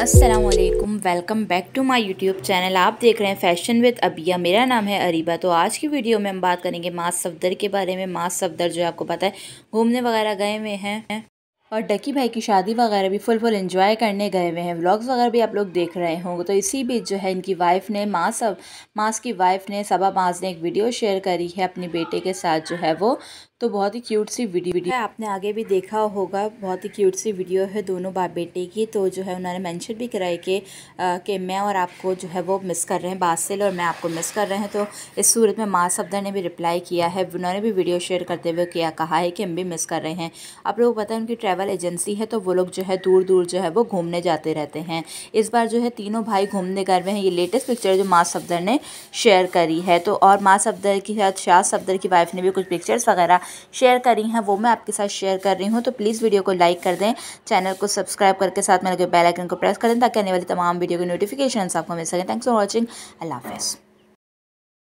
Aslam welcome back to my YouTube channel आप देख रहे हैं फैशन विद अबिया मेरा नाम है अरीबा तो आज की वीडियो में हम बात करेंगे मास सफदर के बारे में मास सफदर जो है आपको पता है घूमने वगैरह गए हुए हैं और डकी भाई की शादी वगैरह भी फुल फुल इन्जॉय करने गए हुए हैं व्लॉग्स वगैरह भी आप लोग देख रहे होंगे तो इसी बीच जो है इनकी वाइफ ने माँ सब मास की वाइफ ने सबा माज ने एक वीडियो शेयर करी है अपने बेटे के साथ जो है वो तो बहुत ही क्यूट सी वीडियो वीडियो आपने आगे भी देखा होगा बहुत ही क्यूट सी वीडियो है दोनों बाप बेटे की तो जो है उन्होंने मेंशन भी कराई कि कि मैं और आपको जो है वो मिस कर रहे हैं बासिल और मैं आपको मिस कर रहे हैं तो इस सूरत में माँ सफदर ने भी रिप्लाई किया है उन्होंने भी वीडियो शेयर करते हुए किया कहा है कि हम भी मिस कर रहे हैं आप लोगों को पता है उनकी ट्रैवल एजेंसी है तो वो लोग जो है दूर दूर जो है वो घूमने जाते रहते हैं इस बार जो है तीनों भाई घूमने कर हुए हैं ये लेटेस्ट पिक्चर जो माँ सफदर ने शेयर करी है तो और माँ सफदर के साथ शाह सफदर की वाइफ ने भी कुछ पिक्चर्स वगैरह शेयर करी हैं वो मैं आपके साथ शेयर कर रही हूँ तो प्लीज़ वीडियो को लाइक कर दें चैनल को सब्सक्राइब करके साथ में लगे बेलाइकन को प्रेस कर दें ताकि आने वाली तमाम वीडियो की नोटिफिकेशन आपको मिल सकें थैंक्स फॉर वॉचिंग अल्लाह हाफ़